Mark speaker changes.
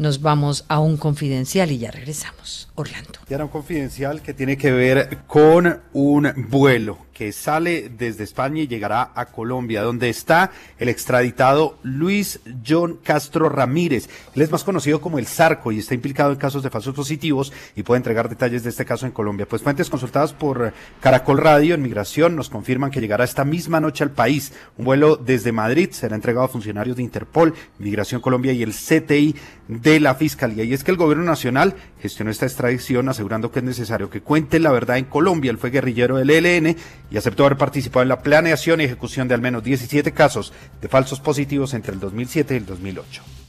Speaker 1: Nos vamos a un confidencial y ya regresamos. Orlando.
Speaker 2: Y era un confidencial que tiene que ver con un vuelo que sale desde España y llegará a Colombia, donde está el extraditado Luis John Castro Ramírez. Él es más conocido como el Zarco y está implicado en casos de falsos positivos y puede entregar detalles de este caso en Colombia. Pues fuentes consultadas por Caracol Radio en Migración nos confirman que llegará esta misma noche al país. Un vuelo desde Madrid será entregado a funcionarios de Interpol, Migración Colombia y el CTI de la Fiscalía. Y es que el gobierno nacional gestionó esta extradición asegurando que es necesario que cuente la verdad en Colombia. Él fue guerrillero del ELN y aceptó haber participado en la planeación y ejecución de al menos 17 casos de falsos positivos entre el 2007 y el 2008.